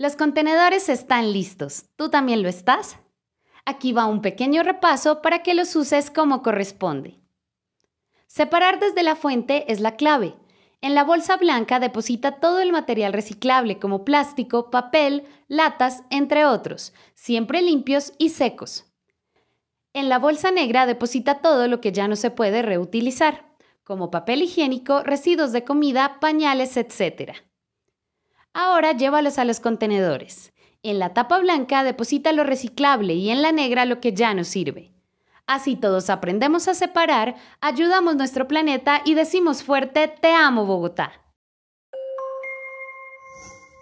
Los contenedores están listos. ¿Tú también lo estás? Aquí va un pequeño repaso para que los uses como corresponde. Separar desde la fuente es la clave. En la bolsa blanca deposita todo el material reciclable como plástico, papel, latas, entre otros, siempre limpios y secos. En la bolsa negra deposita todo lo que ya no se puede reutilizar, como papel higiénico, residuos de comida, pañales, etc. Ahora llévalos a los contenedores. En la tapa blanca deposita lo reciclable y en la negra lo que ya no sirve. Así todos aprendemos a separar, ayudamos nuestro planeta y decimos fuerte, te amo Bogotá.